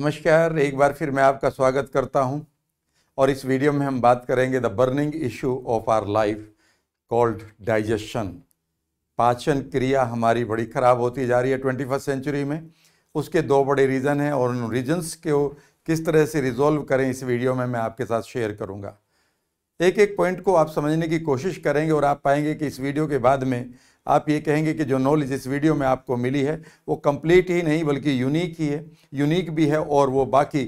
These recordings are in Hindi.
नमस्कार एक बार फिर मैं आपका स्वागत करता हूं और इस वीडियो में हम बात करेंगे the burning issue of our life called digestion पाचन क्रिया हमारी बड़ी ख़राब होती जा रही है ट्वेंटी फर्स्ट सेंचुरी में उसके दो बड़े रीज़न हैं और उन रीजन्स को किस तरह से रिजोल्व करें इस वीडियो में मैं आपके साथ शेयर करूँगा एक एक पॉइंट को आप समझने की कोशिश करेंगे और आप पाएंगे कि इस वीडियो के बाद में आप ये कहेंगे कि जो नॉलेज इस वीडियो में आपको मिली है वो कंप्लीट ही नहीं बल्कि यूनिक ही है यूनिक भी है और वो बाकी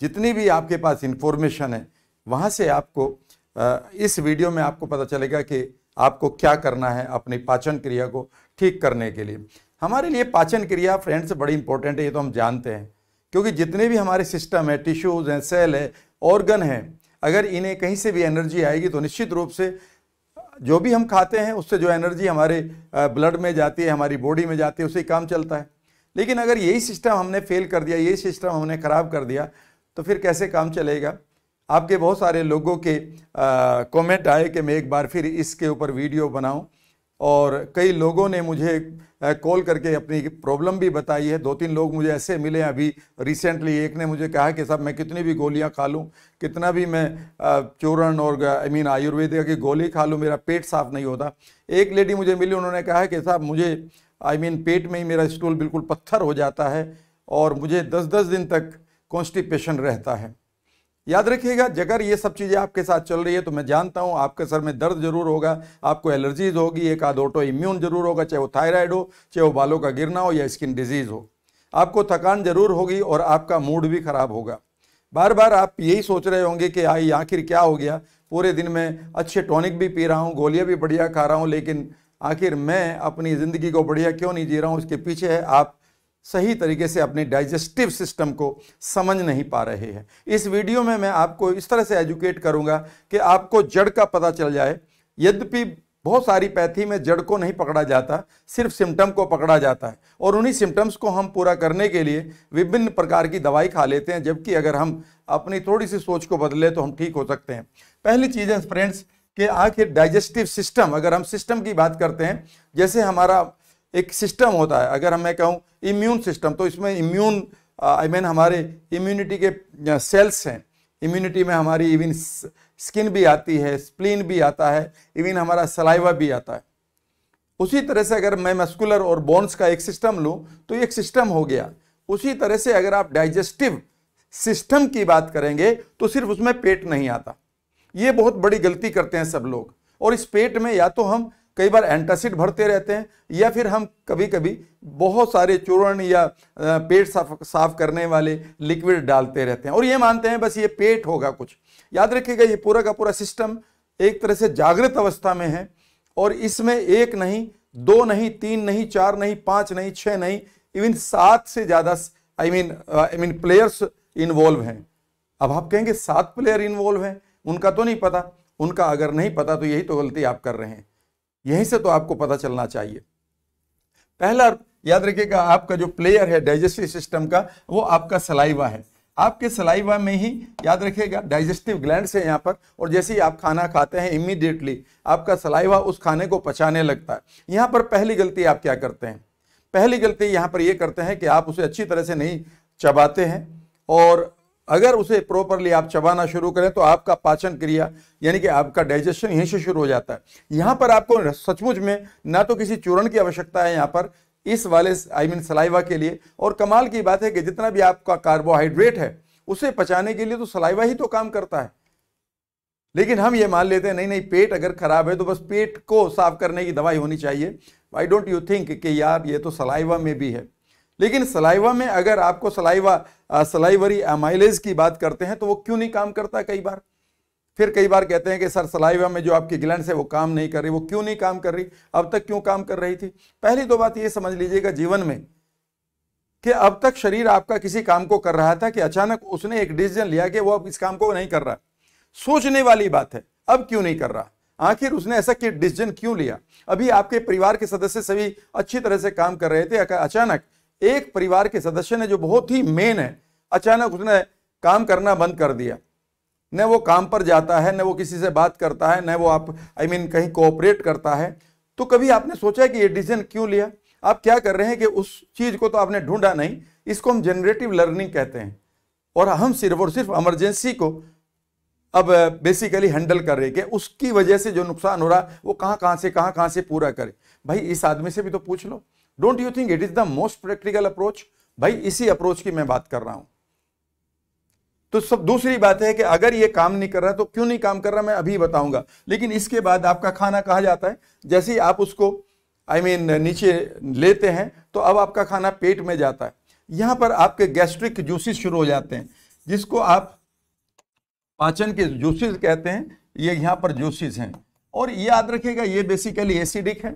जितनी भी आपके पास इन्फॉर्मेशन है वहाँ से आपको इस वीडियो में आपको पता चलेगा कि आपको क्या करना है अपनी पाचन क्रिया को ठीक करने के लिए हमारे लिए पाचन क्रिया फ्रेंड्स बड़ी इंपॉर्टेंट है ये तो हम जानते हैं क्योंकि जितने भी हमारे सिस्टम है टिश्यूज़ हैं सेल है ऑर्गन है अगर इन्हें कहीं से भी एनर्जी आएगी तो निश्चित रूप से जो भी हम खाते हैं उससे जो एनर्जी हमारे ब्लड में जाती है हमारी बॉडी में जाती है उससे काम चलता है लेकिन अगर यही सिस्टम हमने फेल कर दिया यही सिस्टम हमने ख़राब कर दिया तो फिर कैसे काम चलेगा आपके बहुत सारे लोगों के कमेंट आए कि मैं एक बार फिर इसके ऊपर वीडियो बनाऊं और कई लोगों ने मुझे कॉल करके अपनी प्रॉब्लम भी बताई है दो तीन लोग मुझे ऐसे मिले अभी रिसेंटली एक ने मुझे कहा कि साहब मैं कितनी भी गोलियां खा लूँ कितना भी मैं चूर्ण और आई मीन आयुर्वेदिक की गोली खा लूँ मेरा पेट साफ नहीं होता एक लेडी मुझे मिली उन्होंने कहा कि साहब मुझे आई I मीन mean, पेट में ही मेरा स्टूल बिल्कुल पत्थर हो जाता है और मुझे दस दस दिन तक कॉन्स्टिपेशन रहता है याद रखिएगा जगह ये सब चीज़ें आपके साथ चल रही है तो मैं जानता हूँ आपके सर में दर्द जरूर होगा आपको एलर्जीज होगी एक आध ऑटो इम्यून जरूर होगा चाहे वो थायराइड हो चाहे वो बालों का गिरना हो या स्किन डिजीज़ हो आपको थकान जरूर होगी और आपका मूड भी ख़राब होगा बार बार आप यही सोच रहे होंगे कि आई आखिर क्या हो गया पूरे दिन में अच्छे टॉनिक भी पी रहा हूँ गोलियाँ भी बढ़िया खा रहा हूँ लेकिन आखिर मैं अपनी ज़िंदगी को बढ़िया क्यों नहीं जी रहा हूँ उसके पीछे है आप सही तरीके से अपने डाइजेस्टिव सिस्टम को समझ नहीं पा रहे हैं इस वीडियो में मैं आपको इस तरह से एजुकेट करूंगा कि आपको जड़ का पता चल जाए यद्यपि बहुत सारी पैथी में जड़ को नहीं पकड़ा जाता सिर्फ सिम्टम को पकड़ा जाता है और उन्हीं सिम्टम्स को हम पूरा करने के लिए विभिन्न प्रकार की दवाई खा लेते हैं जबकि अगर हम अपनी थोड़ी सी सोच को बदले तो हम ठीक हो सकते हैं पहली चीज़ है फ्रेंड्स कि आखिर डाइजेस्टिव सिस्टम अगर हम सिस्टम की बात करते हैं जैसे हमारा एक सिस्टम होता है अगर मैं कहूँ इम्यून सिस्टम तो इसमें इम्यून आई मीन हमारे इम्यूनिटी के सेल्स हैं इम्यूनिटी में हमारी इवन स्किन भी आती है स्प्लीन भी आता है इवन हमारा सलाइवा भी आता है उसी तरह से अगर मैं मस्कुलर और बोन्स का एक सिस्टम लूँ तो एक सिस्टम हो गया उसी तरह से अगर आप डाइजेस्टिव सिस्टम की बात करेंगे तो सिर्फ उसमें पेट नहीं आता ये बहुत बड़ी गलती करते हैं सब लोग और इस पेट में या तो हम कई बार एंटासिड भरते रहते हैं या फिर हम कभी कभी बहुत सारे चूर्ण या पेट साफ साफ करने वाले लिक्विड डालते रहते हैं और ये मानते हैं बस ये पेट होगा कुछ याद रखिएगा ये पूरा का पूरा सिस्टम एक तरह से जागृत अवस्था में है और इसमें एक नहीं दो नहीं तीन नहीं चार नहीं पाँच नहीं छः नहीं इवन सात से ज़्यादा I mean I mean players involve हैं अब आप कहेंगे सात प्लेयर इन्वॉल्व हैं उनका तो नहीं पता उनका अगर नहीं पता तो यही तो गलती आप कर रहे हैं यहीं से तो आपको पता चलना चाहिए पहला याद रखिएगा आपका जो प्लेयर है डाइजेस्टिव सिस्टम का वो आपका सलाइवा है आपके सलाइवा में ही याद रखिएगा डाइजेस्टिव ग्लैंड है यहाँ पर और जैसे ही आप खाना खाते हैं इमीडिएटली आपका सलाइवा उस खाने को पचाने लगता है यहाँ पर पहली गलती आप क्या करते हैं पहली गलती यहाँ पर ये करते हैं कि आप उसे अच्छी तरह से नहीं चबाते हैं और अगर उसे प्रॉपरली आप चबाना शुरू करें तो आपका पाचन क्रिया यानी कि आपका डाइजेशन यहीं से शुरू हो जाता है यहाँ पर आपको सचमुच में ना तो किसी चूर्ण की आवश्यकता है यहाँ पर इस वाले आई मीन सलाइवा के लिए और कमाल की बात है कि जितना भी आपका कार्बोहाइड्रेट है उसे पचाने के लिए तो सलाइवा ही तो काम करता है लेकिन हम ये मान लेते हैं नहीं नहीं पेट अगर खराब है तो बस पेट को साफ करने की दवाई होनी चाहिए आई डोंट यू थिंक कि यार ये तो सलाइवा में भी है लेकिन सलाइवा में अगर आपको सलाइवा सलाइवरी एमाइलेज की बात करते हैं तो वो क्यों नहीं काम करता कई बार फिर कई बार कहते हैं कि सर सलाइवा में जो आपकी ग्लैंड है वो काम नहीं कर रही वो क्यों नहीं काम कर रही अब तक क्यों काम कर रही थी पहली तो बात ये समझ लीजिएगा जीवन में कि अब तक शरीर आपका किसी काम को कर रहा था कि अचानक उसने एक डिसीजन लिया कि वो अब इस काम को नहीं कर रहा सोचने वाली बात है अब क्यों नहीं कर रहा आखिर उसने ऐसा कि डिसीजन क्यों लिया अभी आपके परिवार के सदस्य सभी अच्छी तरह से काम कर रहे थे अचानक एक परिवार के सदस्य ने जो बहुत ही मेन है अचानक उसने काम करना बंद कर दिया न वो काम पर जाता है न वो किसी से बात करता है न वो आप आई I मीन mean, कहीं कोऑपरेट करता है तो कभी आपने सोचा कि ये डिसीजन क्यों लिया आप क्या कर रहे हैं कि उस चीज़ को तो आपने ढूंढा नहीं इसको हम जनरेटिव लर्निंग कहते हैं और हम सिर्फ और सिर्फ एमरजेंसी को अब बेसिकली uh, हैंडल कर रहे कि उसकी वजह से जो नुकसान हो रहा वो कहाँ कहाँ से कहाँ कहाँ से पूरा करे भाई इस आदमी से भी तो पूछ लो don't you think it is the most practical approach भाई इसी अप्रोच की मैं बात कर रहा हूं तो सब दूसरी बात है कि अगर ये काम नहीं कर रहा तो क्यों नहीं काम कर रहा मैं अभी बताऊंगा लेकिन इसके बाद आपका खाना कहा जाता है जैसे ही आप उसको आई I मीन mean, नीचे लेते हैं तो अब आपका खाना पेट में जाता है यहां पर आपके गैस्ट्रिक जूसेस शुरू हो जाते हैं जिसको आप पाचन के जूसेस कहते हैं ये यहाँ पर जूसेस हैं और याद रखिएगा ये बेसिकली एसिडिक है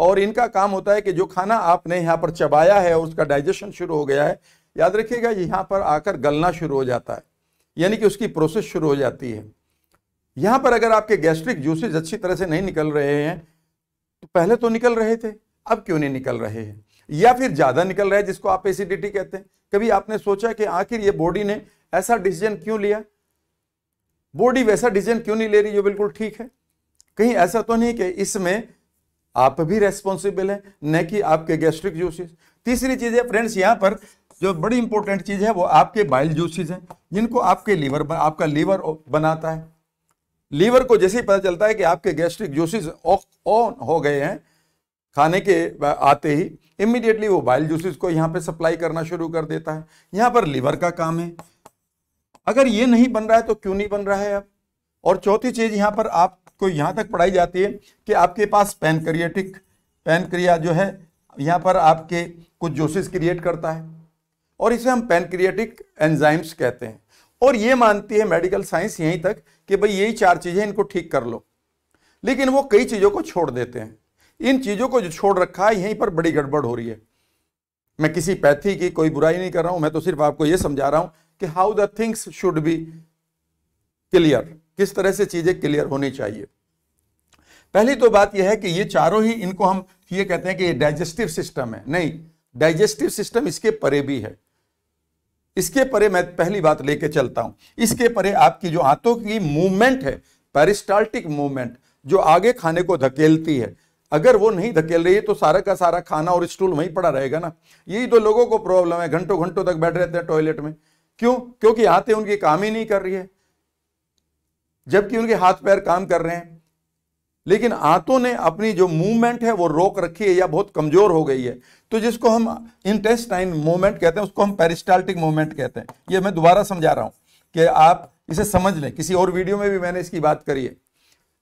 और इनका काम होता है कि जो खाना आपने यहाँ पर चबाया है और उसका डाइजेशन शुरू हो गया है याद रखिएगा यहाँ पर आकर गलना शुरू हो जाता है यानी कि उसकी प्रोसेस शुरू हो जाती है यहाँ पर अगर आपके गैस्ट्रिक जूसेज अच्छी तरह से नहीं निकल रहे हैं तो पहले तो निकल रहे थे अब क्यों नहीं निकल रहे हैं या फिर ज़्यादा निकल रहा है जिसको आप एसिडिटी कहते हैं कभी आपने सोचा कि आखिर ये बॉडी ने ऐसा डिसीजन क्यों लिया बॉडी वैसा डिसीजन क्यों नहीं ले रही जो बिल्कुल ठीक है कहीं ऐसा तो नहीं कि इसमें आप भी रेस्पॉन्सिबल हैं न कि आपके गैस्ट्रिक जूसेज तीसरी चीज़ है फ्रेंड्स यहाँ पर जो बड़ी इंपॉर्टेंट चीज़ है वो आपके बाइल जूसेज हैं जिनको आपके लीवर आपका लीवर बनाता है लीवर को जैसे ही पता चलता है कि आपके गैस्ट्रिक जूसेज ऑन हो गए हैं खाने के आते ही इमिडिएटली वो बाइल जूसेज को यहाँ पे सप्लाई करना शुरू कर देता है यहाँ पर लीवर का काम है अगर ये नहीं बन रहा है तो क्यों नहीं बन रहा है अब और चौथी चीज़ यहाँ पर आप तो यहां तक पढ़ाई जाती है कि आपके पास पैनक्रिएटिक पैनक्रिया जो है यहाँ पर आपके कुछ जोसेस क्रिएट करता है और इसे हम पैनक्रियाटिक एंजाइम्स कहते हैं और ये मानती है मेडिकल साइंस यहीं तक कि भाई यही चार चीज़ें इनको ठीक कर लो लेकिन वो कई चीज़ों को छोड़ देते हैं इन चीज़ों को जो छोड़ रखा है यहीं पर बड़ी गड़बड़ हो रही है मैं किसी पैथी की कोई बुराई नहीं कर रहा हूं मैं तो सिर्फ आपको ये समझा रहा हूं कि how the things should be clear किस तरह से चीज़ें क्लियर होनी चाहिए पहली तो बात यह है कि ये चारों ही इनको हम ये कहते हैं कि ये डाइजेस्टिव सिस्टम है नहीं डाइजेस्टिव सिस्टम इसके परे भी है इसके परे मैं पहली बात लेके चलता हूं इसके परे आपकी जो आंतों की मूवमेंट है पेरिस्टाल्टिक मूवमेंट जो आगे खाने को धकेलती है अगर वो नहीं धकेल रही है तो सारा का सारा खाना और स्टूल वहीं पड़ा रहेगा ना यही तो लोगों को प्रॉब्लम है घंटों घंटों तक बैठ रहते हैं टॉयलेट में क्यों क्योंकि आते उनकी काम ही नहीं कर रही है जबकि उनके हाथ पैर काम कर रहे हैं लेकिन आंतों ने अपनी जो मूवमेंट है वो रोक रखी है या बहुत कमजोर हो गई है तो जिसको हम इंटेस्टाइन मूवमेंट कहते हैं उसको हम पेरिस्टाल्टिक मूवमेंट कहते हैं ये मैं दोबारा समझा रहा हूं कि आप इसे समझ लें किसी और वीडियो में भी मैंने इसकी बात करी है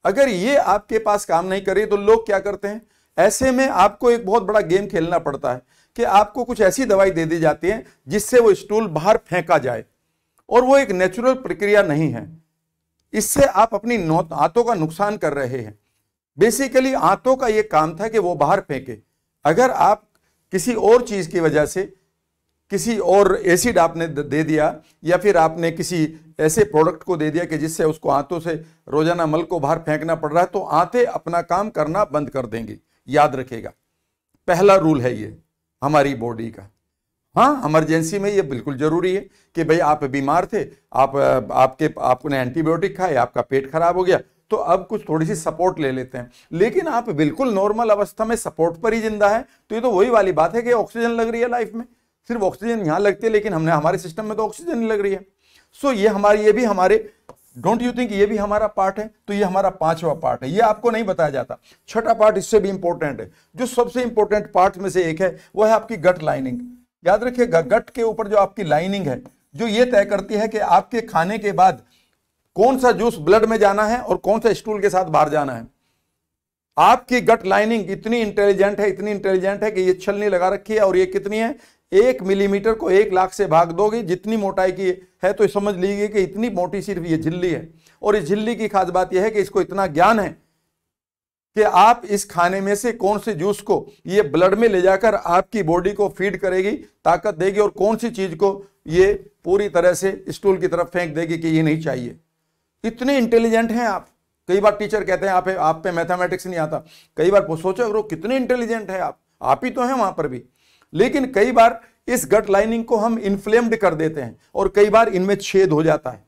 अगर ये आपके पास काम नहीं करे तो लोग क्या करते हैं ऐसे में आपको एक बहुत बड़ा गेम खेलना पड़ता है कि आपको कुछ ऐसी दवाई दे दी जाती है जिससे वो स्टूल बाहर फेंका जाए और वो एक नेचुरल प्रक्रिया नहीं है इससे आप अपनी आंतों का नुकसान कर रहे हैं बेसिकली आंतों का ये काम था कि वो बाहर फेंके अगर आप किसी और चीज़ की वजह से किसी और एसिड आपने दे दिया या फिर आपने किसी ऐसे प्रोडक्ट को दे दिया कि जिससे उसको आंतों से रोजाना मल को बाहर फेंकना पड़ रहा है तो आते अपना काम करना बंद कर देंगे याद रखेगा पहला रूल है ये हमारी बॉडी का हाँ इमरजेंसी में ये बिल्कुल ज़रूरी है कि भाई आप बीमार थे आप आपके आपने एंटीबायोटिक खाए आपका पेट खराब हो गया तो अब कुछ थोड़ी सी सपोर्ट ले लेते हैं लेकिन आप बिल्कुल नॉर्मल अवस्था में सपोर्ट पर ही जिंदा है तो ये तो वही वाली बात है कि ऑक्सीजन लग रही है लाइफ में सिर्फ ऑक्सीजन यहाँ लगती है लेकिन हमने हमारे सिस्टम में तो ऑक्सीजन नहीं लग रही है सो ये हमारे ये भी हमारे डोंट यू थिंक ये भी हमारा पार्ट है तो ये हमारा पांचवा पार्ट है ये आपको नहीं बताया जाता छठा पार्ट इससे भी इंपॉर्टेंट है जो सबसे इंपॉर्टेंट पार्ट में से एक है वो है आपकी गट लाइनिंग याद रखिए गट के ऊपर जो आपकी लाइनिंग है जो ये तय करती है कि आपके खाने के बाद कौन सा जूस ब्लड में जाना है और कौन सा स्टूल के साथ बाहर जाना है आपकी गट लाइनिंग इतनी इंटेलिजेंट है इतनी इंटेलिजेंट है कि ये छलनी लगा रखी है और ये कितनी है एक मिलीमीटर को एक लाख से भाग दोगे जितनी मोटाई की है तो समझ लीजिए कि इतनी मोटी सिर्फ ये झिल्ली है और इस झिल्ली की खास बात यह है कि इसको इतना ज्ञान है कि आप इस खाने में से कौन से जूस को ये ब्लड में ले जाकर आपकी बॉडी को फीड करेगी ताकत देगी और कौन सी चीज़ को ये पूरी तरह से स्टूल की तरफ फेंक देगी कि ये नहीं चाहिए इतने इंटेलिजेंट हैं आप कई बार टीचर कहते हैं आप आप पे मैथमेटिक्स नहीं आता कई बार सोचो करो कितने इंटेलिजेंट है आप आप ही तो हैं वहां पर भी लेकिन कई बार इस गट लाइनिंग को हम इन्फ्लेम्ड कर देते हैं और कई बार इनमें छेद हो जाता है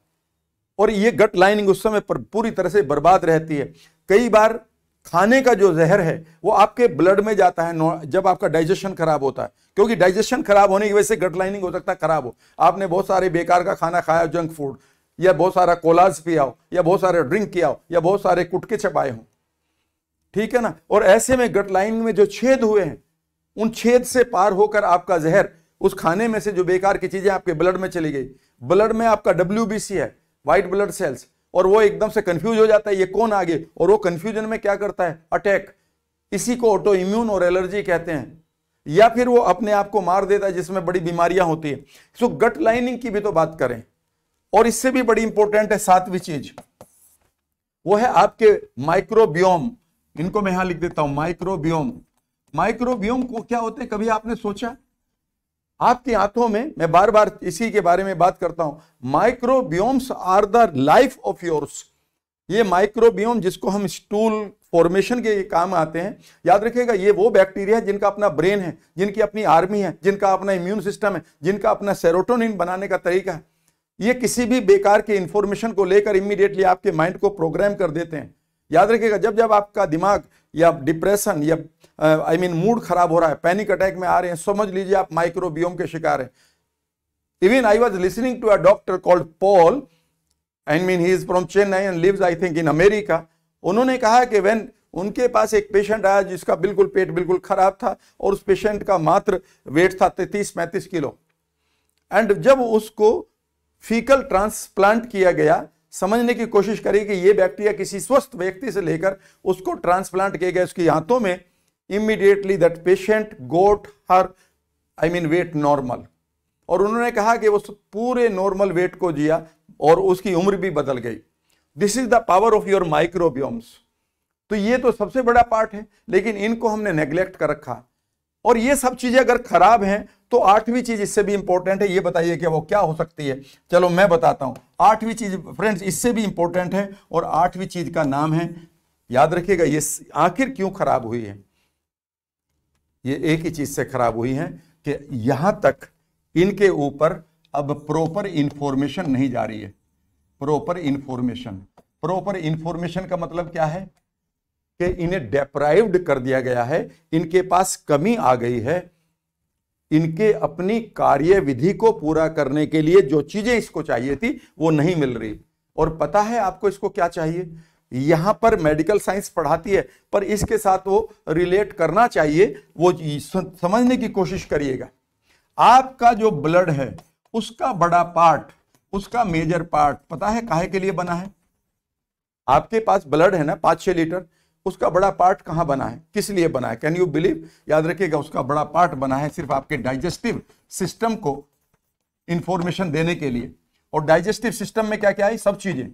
और ये गट लाइनिंग उस समय पर पूरी तरह से बर्बाद रहती है कई बार खाने का जो जहर है वो आपके ब्लड में जाता है जब आपका डाइजेशन खराब होता है क्योंकि डाइजेशन खराब होने की वजह से गट लाइनिंग हो सकता है खराब हो आपने बहुत सारे बेकार का खाना खाया जंक फूड या बहुत सारा कोलाज पिया हो या बहुत सारे ड्रिंक किया हो या बहुत सारे कुटके छपाए हो ठीक है ना और ऐसे में गट लाइनिंग में जो छेद हुए हैं उन छेद से पार होकर आपका जहर उस खाने में से जो बेकार की चीजें आपके ब्लड में चली गई ब्लड में आपका डब्ल्यू है वाइट ब्लड सेल्स और वो एकदम से कंफ्यूज हो जाता है ये कौन आगे और वो कंफ्यूजन में क्या करता है अटैक इसी को ऑटो इम्यून और एलर्जी कहते हैं या फिर वो अपने आप को मार देता है जिसमें बड़ी बीमारियां होती है सो गट लाइनिंग की भी तो बात करें और इससे भी बड़ी इंपॉर्टेंट है सातवीं चीज वो है आपके माइक्रोबियोम इनको मैं यहां लिख देता हूं माइक्रोबियोम माइक्रोबियोम को क्या होते हैं कभी आपने सोचा आपकी आंखों में मैं बार बार इसी के बारे में बात करता हूं microbiomes are the life of yours ये माइक्रोबियोम जिसको हम स्टूल फॉर्मेशन के काम आते हैं याद रखिएगा ये वो बैक्टीरिया है जिनका अपना ब्रेन है जिनकी अपनी आर्मी है जिनका अपना इम्यून सिस्टम है जिनका अपना सेरोटोनिन बनाने का तरीका है ये किसी भी बेकार के इंफॉर्मेशन को लेकर इमीडिएटली आपके माइंड को प्रोग्राम कर देते हैं याद रखिएगा जब जब आपका दिमाग या डिप्रेशन या आई मीन मूड खराब हो रहा है पैनिक अटैक में आ रहे हैं समझ लीजिए आप माइक्रोबियोम के शिकार हैं even I was listening to a doctor called Paul I mean he is from Chennai and lives I think in America उन्होंने कहा कि वेन उनके पास एक पेशेंट आया जिसका बिल्कुल पेट बिल्कुल खराब था और उस पेशेंट का मात्र वेट था तैतीस पैंतीस किलो एंड जब उसको फीकल ट्रांसप्लांट किया गया समझने की कोशिश करी कि यह बैक्टीरिया किसी स्वस्थ व्यक्ति से लेकर उसको ट्रांसप्लांट किया गया उसकी हाथों में immediately that patient got her I mean weight normal और उन्होंने कहा कि वो पूरे नॉर्मल वेट को जिया और उसकी उम्र भी बदल गई this is the power of your microbiomes तो ये तो सबसे बड़ा पार्ट है लेकिन इनको हमने नेग्लेक्ट कर रखा और ये सब चीजें अगर खराब हैं तो आठवीं चीज इससे भी इंपॉर्टेंट है ये बताइए कि वो क्या हो सकती है चलो मैं बताता हूं आठवीं चीज फ्रेंड्स इससे भी इंपॉर्टेंट है और आठवीं चीज का नाम है याद रखिएगा ये आखिर क्यों खराब हुई है ये एक ही चीज़ से खराब हुई है कि यहां तक इनके ऊपर अब प्रॉपर इंफॉर्मेशन नहीं जा रही है प्रॉपर इंफॉर्मेशन प्रॉपर इंफॉर्मेशन का मतलब क्या है कि इन्हें डेप्राइव्ड कर दिया गया है इनके पास कमी आ गई है इनके अपनी कार्य विधि को पूरा करने के लिए जो चीजें इसको चाहिए थी वो नहीं मिल रही और पता है आपको इसको क्या चाहिए यहां पर मेडिकल साइंस पढ़ाती है पर इसके साथ वो रिलेट करना चाहिए वो समझने की कोशिश करिएगा आपका जो ब्लड है उसका बड़ा पार्ट उसका मेजर पार्ट पता है काहे के लिए बना है आपके पास ब्लड है ना पांच छह लीटर उसका बड़ा पार्ट कहां बना है किस लिए बना है कैन यू बिलीव याद रखिएगा उसका बड़ा पार्ट बना है सिर्फ आपके डाइजेस्टिव सिस्टम को इंफॉर्मेशन देने के लिए और डाइजेस्टिव सिस्टम में क्या क्या है सब चीज़ें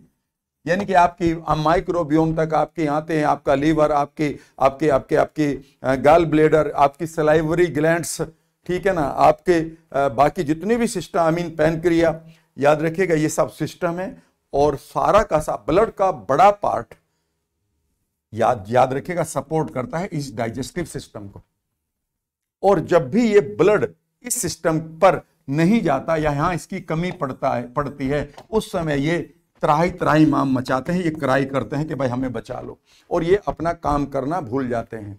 यानी कि आपकी माइक्रोबियोम तक आपके आते हैं आपका लीवर आपके आपके आपके आपके गाल ब्लेडर आपकी सलाइवरी ग्लैंड्स ठीक है ना आपके बाकी जितने भी सिस्टम आई मीन पैनक्रिया याद रखिएगा ये सब सिस्टम है और सारा का सा ब्लड का बड़ा पार्ट याद याद रखिएगा सपोर्ट करता है इस डाइजेस्टिव सिस्टम को और जब भी ये ब्लड इस सिस्टम पर नहीं जाता या यहां इसकी कमी पड़ता है पड़ती है उस समय ये त्राही त्राही माम मचाते हैं ये क्राई करते हैं कि भाई हमें बचा लो और ये अपना काम करना भूल जाते हैं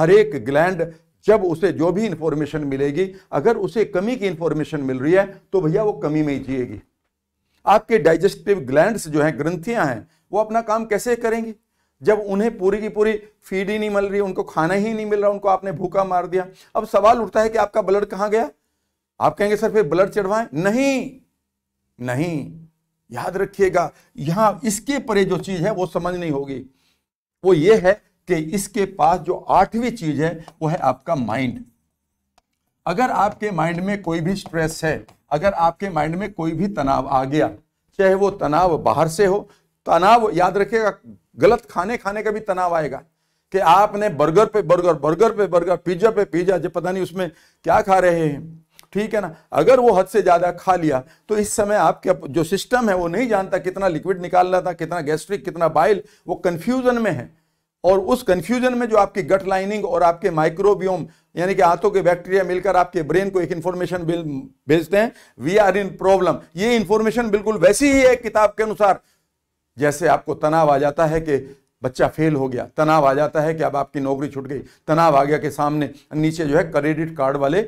हर एक ग्लैंड जब उसे जो भी इंफॉर्मेशन मिलेगी अगर उसे कमी की इंफॉर्मेशन मिल रही है तो भैया वो कमी में ही जिएगी आपके डाइजेस्टिव ग्लैंड्स जो हैं ग्रंथियां हैं वो अपना काम कैसे करेंगी जब उन्हें पूरी की पूरी फीड ही नहीं मिल रही उनको खाना ही नहीं मिल रहा उनको आपने भूखा मार दिया अब सवाल उठता है कि आपका ब्लड कहाँ गया आप कहेंगे सर फिर ब्लड चढ़वाएं नहीं नहीं याद रखिएगा यहाँ इसके परे जो चीज़ है वो समझ नहीं होगी वो ये है कि इसके पास जो आठवीं चीज़ है वो है आपका माइंड अगर आपके माइंड में कोई भी स्ट्रेस है अगर आपके माइंड में कोई भी तनाव आ गया चाहे वो तनाव बाहर से हो तनाव याद रखिएगा गलत खाने खाने का भी तनाव आएगा कि आपने बर्गर पे बर्गर बर्गर पे बर्गर पिज्जा पे पिज्जा जब पता नहीं उसमें क्या खा रहे हैं ठीक है ना अगर वो हद से ज्यादा खा लिया तो इस समय आपके जो सिस्टम है वो नहीं जानता कितना लिक्विड निकालना था कितना गैस्ट्रिक कितना बाइल वो कंफ्यूजन में है और उस कंफ्यूजन में जो आपकी गट लाइनिंग और आपके माइक्रोबियोम यानी कि हाथों के बैक्टीरिया मिलकर आपके ब्रेन को एक इन्फॉर्मेशन भेजते हैं वी आर इन प्रॉब्लम ये इन्फॉर्मेशन बिल्कुल वैसी ही है किताब के अनुसार जैसे आपको तनाव आ जाता है कि बच्चा फेल हो गया तनाव आ जाता है कि अब आपकी नौकरी छूट गई तनाव आ गया के सामने नीचे जो है क्रेडिट कार्ड वाले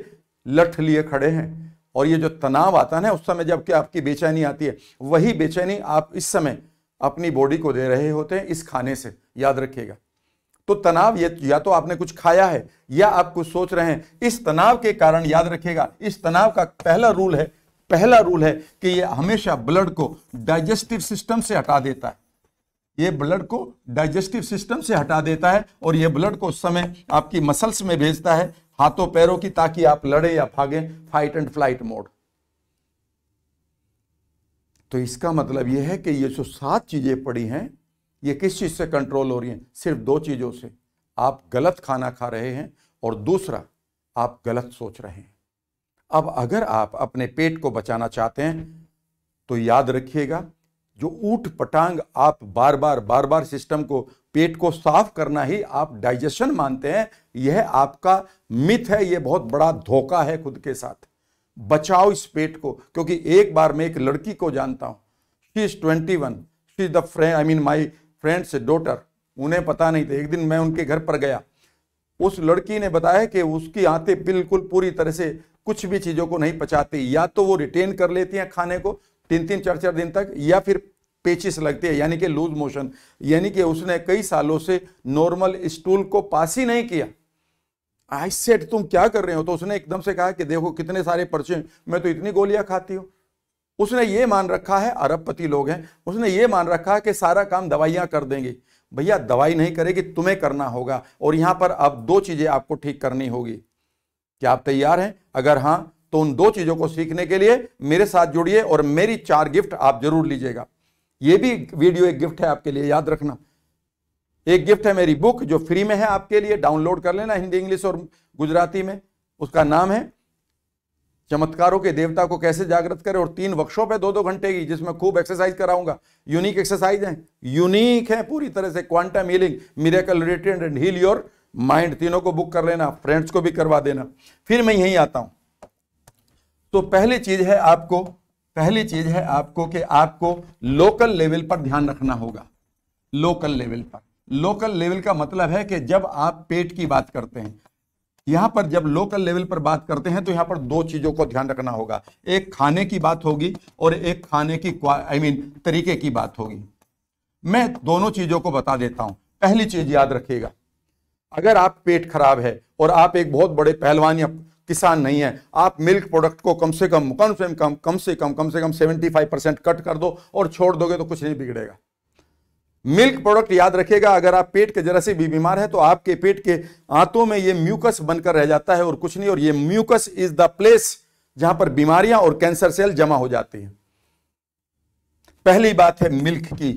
लठ लिए खड़े हैं और ये जो तनाव आता है ना उस समय कि आपकी बेचैनी आती है वही बेचैनी आप इस समय अपनी बॉडी को दे रहे होते हैं इस खाने से याद रखिएगा तो तनाव ये या तो आपने कुछ खाया है या आप कुछ सोच रहे हैं इस तनाव के कारण याद रखिएगा इस तनाव का पहला रूल है पहला रूल है कि ये हमेशा ब्लड को डाइजेस्टिव सिस्टम से हटा देता है ये ब्लड को डाइजेस्टिव सिस्टम से हटा देता है और ये ब्लड को समय आपकी मसल्स में भेजता है हाथों पैरों की ताकि आप लड़े या भागे फाइट एंड फ्लाइट मोड तो इसका मतलब यह है कि ये जो सात चीजें पड़ी हैं ये किस चीज से कंट्रोल हो रही हैं सिर्फ दो चीजों से आप गलत खाना खा रहे हैं और दूसरा आप गलत सोच रहे हैं अब अगर आप अपने पेट को बचाना चाहते हैं तो याद रखिएगा जो ऊट पटांग आप बार बार बार बार सिस्टम को पेट को साफ करना ही आप डाइजेशन मानते हैं यह आपका मिथ है यह बहुत बड़ा धोखा है खुद के साथ बचाओ इस पेट को क्योंकि एक बार मैं एक लड़की को जानता हूं she is twenty one she is the friend I mean my friend's daughter उन्हें पता नहीं था एक दिन मैं उनके घर पर गया उस लड़की ने बताया कि उसकी आंतें बिल्कुल पूरी तरह से कुछ भी चीज़ों को नहीं पचाती या तो वो रिटेन कर लेती हैं खाने को तीन तीन चार चार दिन तक या फिर पेचिस लगती है यानी कि लूज मोशन यानी कि उसने कई सालों से नॉर्मल स्टूल को पास ही नहीं किया आई सेट तुम क्या कर रहे हो तो उसने एकदम से कहा कि देखो कितने सारे पर्चे मैं तो इतनी गोलियां खाती हूँ उसने ये मान रखा है अरबपति लोग हैं उसने ये मान रखा है कि सारा काम दवाइयां कर देंगे भैया दवाई नहीं करेगी तुम्हें करना होगा और यहां पर अब दो चीज़ें आपको ठीक करनी होगी क्या आप तैयार हैं अगर हाँ तो उन दो चीजों को सीखने के लिए मेरे साथ जुड़िए और मेरी चार गिफ्ट आप जरूर लीजिएगा यह भी वीडियो एक गिफ्ट है आपके लिए याद रखना एक गिफ्ट है मेरी बुक जो फ्री में है आपके लिए डाउनलोड कर लेना हिंदी इंग्लिश और गुजराती में उसका नाम है चमत्कारों के देवता को कैसे जागृत करें और तीन वर्कशॉप है दो दो घंटे की जिसमें खूब एक्सरसाइज कराऊंगा यूनिक एक्सरसाइज है यूनिक है पूरी तरह से quantum healing miracle related and heal your mind तीनों को बुक कर लेना फ्रेंड्स को भी करवा देना फिर मैं यहीं आता हूं तो पहली चीज है आपको पहली चीज है आपको कि आपको लोकल लेवल पर ध्यान रखना होगा लोकल लेवल पर लोकल लेवल का मतलब है कि जब आप पेट की बात करते हैं यहां पर जब लोकल लेवल पर बात करते हैं तो यहां पर दो चीजों को ध्यान रखना होगा एक खाने की बात होगी और एक खाने की आई मीन तरीके की बात होगी मैं दोनों चीजों को बता देता हूं पहली चीज याद रखिएगा अगर आप पेट खराब है और आप एक बहुत बड़े पहलवान या किसान नहीं है आप मिल्क प्रोडक्ट को कम से कम कम से कम कम से कम कम से कम सेवेंटी फाइव परसेंट कट कर दो और छोड़ दोगे तो कुछ नहीं बिगड़ेगा मिल्क प्रोडक्ट याद रखिएगा अगर आप पेट के जरा से भी बीमार हैं तो आपके पेट के आंतों में ये म्यूकस बनकर रह जाता है और कुछ नहीं और ये म्यूकस इज द प्लेस जहां पर बीमारियां और कैंसर सेल जमा हो जाती हैं पहली बात है मिल्क की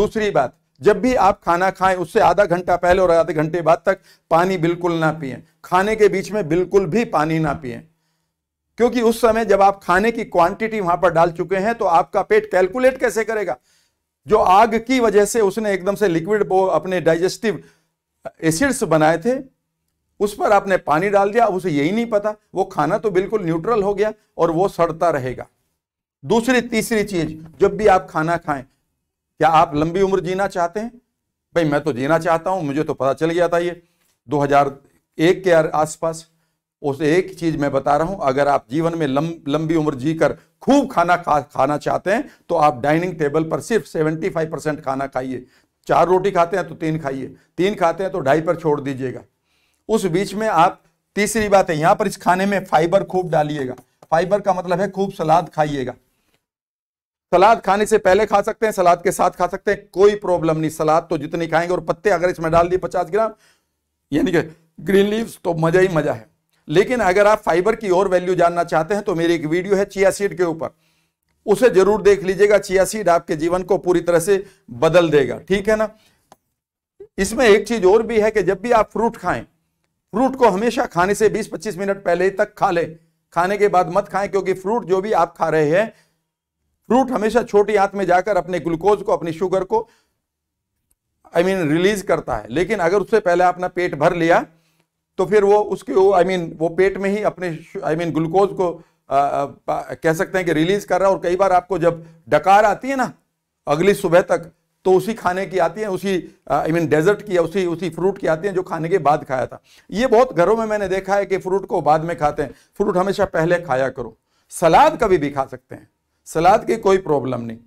दूसरी बात जब भी आप खाना खाएं उससे आधा घंटा पहले और आधे घंटे बाद तक पानी बिल्कुल ना पिए खाने के बीच में बिल्कुल भी पानी ना पिए क्योंकि उस समय जब आप खाने की क्वांटिटी वहां पर डाल चुके हैं तो आपका पेट कैलकुलेट कैसे करेगा जो आग की वजह से उसने एकदम से लिक्विड वो अपने डाइजेस्टिव एसिड्स बनाए थे उस पर आपने पानी डाल दिया उसे यही नहीं पता वो खाना तो बिल्कुल न्यूट्रल हो गया और वो सड़ता रहेगा दूसरी तीसरी चीज जब भी आप खाना खाएं क्या आप लंबी उम्र जीना चाहते हैं भाई मैं तो जीना चाहता हूं मुझे तो पता चल गया था ये 2001 के आसपास उस एक चीज मैं बता रहा हूं अगर आप जीवन में लम, लंबी उम्र जीकर खूब खाना खा खाना चाहते हैं तो आप डाइनिंग टेबल पर सिर्फ 75 परसेंट खाना खाइए चार रोटी खाते हैं तो तीन खाइए तीन खाते हैं तो ढाई पर छोड़ दीजिएगा उस बीच में आप तीसरी बात है यहां पर इस खाने में फाइबर खूब डालिएगा फाइबर का मतलब है खूब सलाद खाइएगा सलाद खाने से पहले खा सकते हैं सलाद के साथ खा सकते हैं कोई प्रॉब्लम नहीं सलाद तो जितनी खाएंगे और पत्ते अगर इसमें डाल दिए पचास ग्राम यानी कि ग्रीन लीव्स तो मजा ही मजा है लेकिन अगर आप फाइबर की और वैल्यू जानना चाहते हैं तो मेरी एक वीडियो है चिया सीड के ऊपर उसे जरूर देख लीजिएगा चिया सीड आपके जीवन को पूरी तरह से बदल देगा ठीक है ना इसमें एक चीज और भी है कि जब भी आप फ्रूट खाएं फ्रूट को हमेशा खाने से 20-25 मिनट पहले तक खा लें खाने के बाद मत खाएं क्योंकि फ्रूट जो भी आप खा रहे हैं फ्रूट हमेशा छोटी आंत में जाकर अपने ग्लूकोज को अपनी शुगर को I I mean mean, release करता है लेकिन अगर उससे पहले अपना पेट भर लिया तो फिर वो उसके वो आई I मीन mean, वो पेट में ही अपने आई मीन ग्लूकोज को आ, आ, आ, कह सकते हैं कि रिलीज कर रहा है और कई बार आपको जब डकार आती है ना अगली सुबह तक तो उसी खाने की आती है उसी आई मीन डेजर्ट की उसी उसी फ्रूट की आती है जो खाने के बाद खाया था ये बहुत घरों में मैंने देखा है कि फ्रूट को बाद में खाते हैं फ्रूट हमेशा पहले खाया करो सलाद कभी भी खा सकते हैं सलाद की कोई प्रॉब्लम नहीं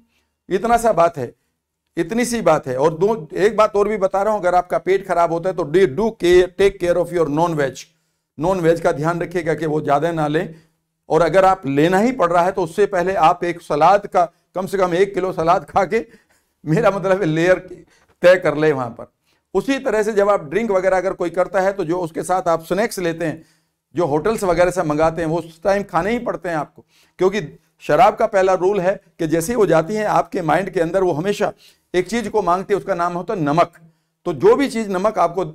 इतना सा बात है इतनी सी बात है और दो एक बात और भी बता रहा हूं अगर आपका पेट खराब होता है तो डी do care take care of your non veg non veg का ध्यान रखिएगा कि वो ज्यादा ना लें और अगर आप लेना ही पड़ रहा है तो उससे पहले आप एक सलाद का कम से कम एक किलो सलाद खा के मेरा मतलब है लेयर तय कर ले वहां पर उसी तरह से जब आप ड्रिंक वगैरह अगर कोई करता है तो जो उसके साथ आप स्नैक्स लेते हैं जो होटल्स वगैरह से मंगाते हैं वो उस टाइम खाने ही पड़ते हैं आपको क्योंकि शराब का पहला रूल है कि जैसे ही वो जाती है आपके माइंड के अंदर वो हमेशा एक चीज को मांगती है उसका नाम होता है नमक तो जो भी चीज नमक आपको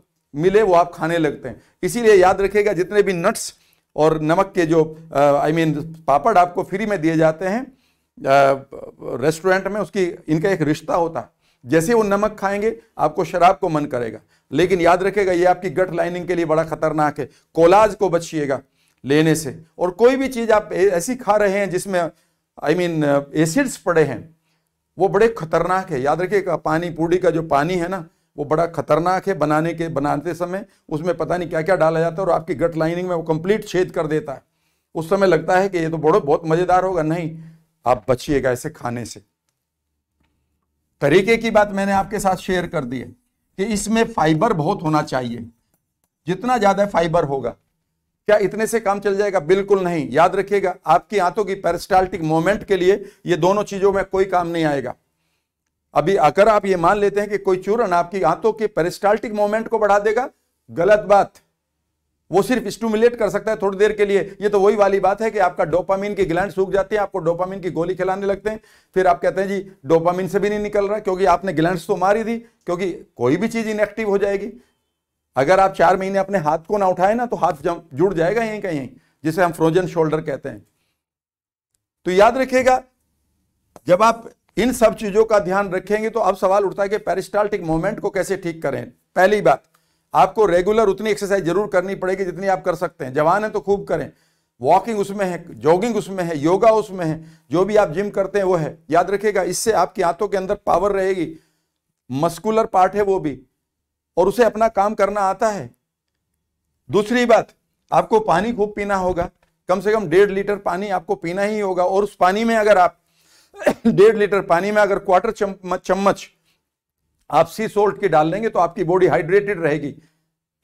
मिले वो आप खाने लगते हैं इसीलिए याद रखिएगा जितने भी नट्स और नमक के जो आई uh, मीन पापड़ आपको फ्री में दिए जाते हैं रेस्टोरेंट uh, में उसकी इनका एक रिश्ता होता है जैसे वो नमक खाएंगे आपको शराब को मन करेगा लेकिन याद रखेगा ये आपकी गट लाइनिंग के लिए बड़ा खतरनाक है कोलाज को बचिएगा लेने से और कोई भी चीज़ आप ऐसी खा रहे हैं जिसमें आई मीन एसिड्स पड़े हैं वो बड़े खतरनाक है याद रखिए पानी पूड़ी का जो पानी है ना वो बड़ा खतरनाक है बनाने के बनाते समय उसमें पता नहीं क्या क्या डाला जाता है और आपकी गट लाइनिंग में वो कंप्लीट छेद कर देता है उस समय लगता है कि ये तो बड़ो बहुत मज़ेदार होगा नहीं आप बचिएगा ऐसे खाने से तरीके की बात मैंने आपके साथ शेयर कर दी है कि इसमें फाइबर बहुत होना चाहिए जितना ज़्यादा फाइबर होगा क्या इतने से काम चल जाएगा बिल्कुल नहीं याद रखिएगा आपकी आंतों की पेरिस्टाल्टिक मोमेंट के लिए ये दोनों चीजों में कोई काम नहीं आएगा अभी अगर आप ये मान लेते हैं कि कोई चूर्ण आपकी आंतों के पेरिस्टाल्टिक मोमेंट को बढ़ा देगा गलत बात वो सिर्फ स्टूमुलेट कर सकता है थोड़ी देर के लिए ये तो वही वाली बात है कि आपका डोपामिन की ग्लैंड सूख जाती है आपको डोपामिन की गोली खिलाने लगते हैं फिर आप कहते हैं जी डोपामिन से भी नहीं निकल रहा क्योंकि आपने ग्लैंड तो मारी ही दी क्योंकि कोई भी चीज इनएक्टिव हो जाएगी अगर आप चार महीने अपने हाथ को ना उठाए ना तो हाथ जुड़ जाएगा यहीं कहीं जिसे हम फ्रोजन शोल्डर कहते हैं तो याद रखिएगा जब आप इन सब चीजों का ध्यान रखेंगे तो अब सवाल उठता है कि पेरिस्टाल्टिक मूवमेंट को कैसे ठीक करें पहली बात आपको रेगुलर उतनी एक्सरसाइज जरूर करनी पड़ेगी जितनी आप कर सकते हैं जवान है तो खूब करें वॉकिंग उसमें है जॉगिंग उसमें है योगा उसमें है जो भी आप जिम करते हैं वो है याद रखिएगा इससे आपकी आंतों के अंदर पावर रहेगी मस्कुलर पार्ट है वो भी और उसे अपना काम करना आता है दूसरी बात आपको पानी खूब पीना होगा कम से कम डेढ़ लीटर पानी आपको पीना ही होगा और उस पानी में अगर आप डेढ़ लीटर पानी में अगर क्वार्टर चम्मच चम्मच आप सी सोल्ट की डाल देंगे तो आपकी बॉडी हाइड्रेटेड रहेगी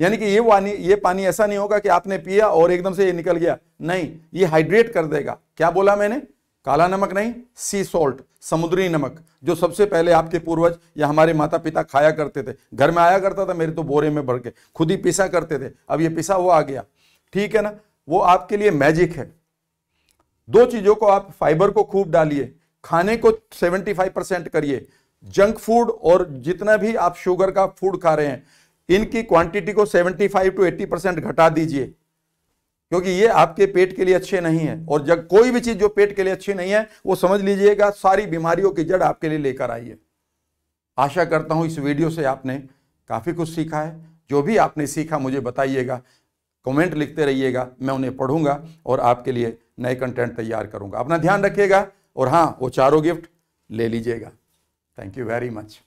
यानी कि ये पानी ये पानी ऐसा नहीं होगा कि आपने पिया और एकदम से ये निकल गया नहीं ये हाइड्रेट कर देगा क्या बोला मैंने काला नमक नहीं सी सॉल्ट समुद्री नमक जो सबसे पहले आपके पूर्वज या हमारे माता पिता खाया करते थे घर में आया करता था मेरे तो बोरे में भर के खुद ही पिसा करते थे अब ये पिसा हुआ आ गया ठीक है ना वो आपके लिए मैजिक है दो चीजों को आप फाइबर को खूब डालिए खाने को 75 परसेंट करिए जंक फूड और जितना भी आप शुगर का फूड खा रहे हैं इनकी क्वांटिटी को 75 टू 80 परसेंट घटा दीजिए क्योंकि ये आपके पेट के लिए अच्छे नहीं है और जब कोई भी चीज जो पेट के लिए अच्छी नहीं है वो समझ लीजिएगा सारी बीमारियों की जड़ आपके लिए लेकर आई है आशा करता हूं इस वीडियो से आपने काफ़ी कुछ सीखा है जो भी आपने सीखा मुझे बताइएगा कमेंट लिखते रहिएगा मैं उन्हें पढ़ूंगा और आपके लिए नए कंटेंट तैयार करूंगा अपना ध्यान रखिएगा और हाँ वो चारों गिफ्ट ले लीजिएगा थैंक यू वेरी मच